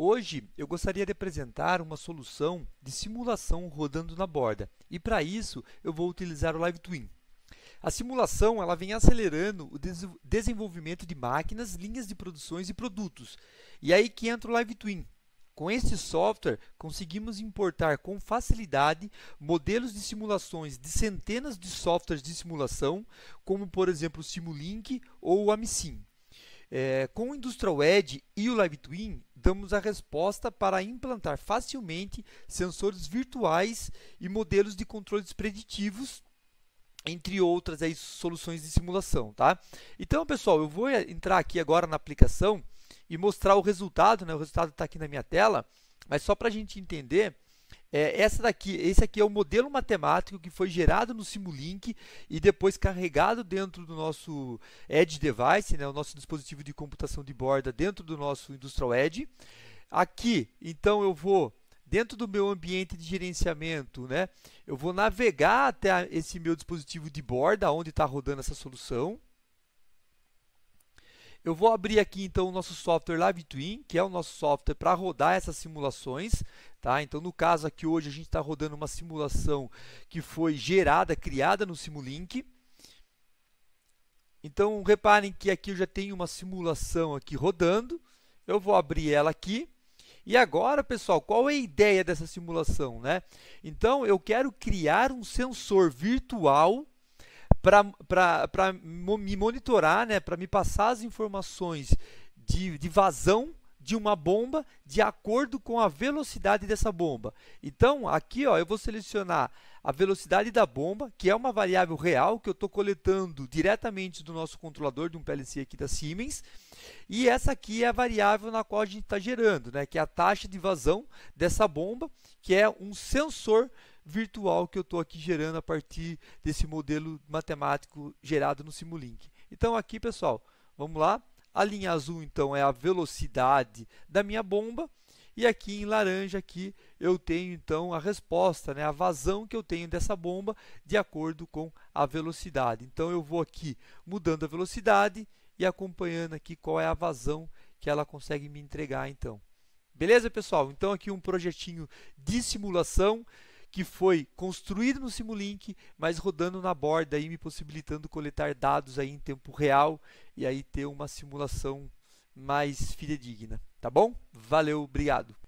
Hoje eu gostaria de apresentar uma solução de simulação rodando na borda e para isso eu vou utilizar o LiveTwin. A simulação ela vem acelerando o des desenvolvimento de máquinas, linhas de produções e produtos. E aí que entra o LiveTwin. Com este software, conseguimos importar com facilidade modelos de simulações de centenas de softwares de simulação, como por exemplo o Simulink ou o AMESim. É, com o Industrial Edge e o Live Twin, damos a resposta para implantar facilmente sensores virtuais e modelos de controles preditivos entre outras aí, soluções de simulação, tá? Então, pessoal, eu vou entrar aqui agora na aplicação e mostrar o resultado, né? O resultado está aqui na minha tela, mas só para a gente entender é, essa daqui, esse aqui é o modelo matemático que foi gerado no Simulink e depois carregado dentro do nosso Edge Device, né, o nosso dispositivo de computação de borda dentro do nosso Industrial Edge. Aqui, então, eu vou dentro do meu ambiente de gerenciamento, né, eu vou navegar até esse meu dispositivo de borda, onde está rodando essa solução. Eu vou abrir aqui então o nosso software LiveTwin, que é o nosso software para rodar essas simulações. Tá? Então, no caso aqui hoje, a gente está rodando uma simulação que foi gerada, criada no Simulink. Então, reparem que aqui eu já tenho uma simulação aqui rodando. Eu vou abrir ela aqui. E agora, pessoal, qual é a ideia dessa simulação? Né? Então, eu quero criar um sensor virtual para me monitorar, né, para me passar as informações de, de vazão de uma bomba de acordo com a velocidade dessa bomba. Então, aqui ó, eu vou selecionar a velocidade da bomba, que é uma variável real que eu estou coletando diretamente do nosso controlador de um PLC aqui da Siemens. E essa aqui é a variável na qual a gente está gerando, né, que é a taxa de vazão dessa bomba, que é um sensor virtual que eu estou aqui gerando a partir desse modelo matemático gerado no Simulink. Então aqui, pessoal, vamos lá. A linha azul, então, é a velocidade da minha bomba. E aqui em laranja aqui eu tenho então a resposta, né, a vazão que eu tenho dessa bomba de acordo com a velocidade. Então eu vou aqui mudando a velocidade e acompanhando aqui qual é a vazão que ela consegue me entregar então. Beleza, pessoal? Então aqui um projetinho de simulação que foi construído no Simulink, mas rodando na borda e me possibilitando coletar dados aí em tempo real e aí ter uma simulação mais fidedigna, tá bom? Valeu, obrigado.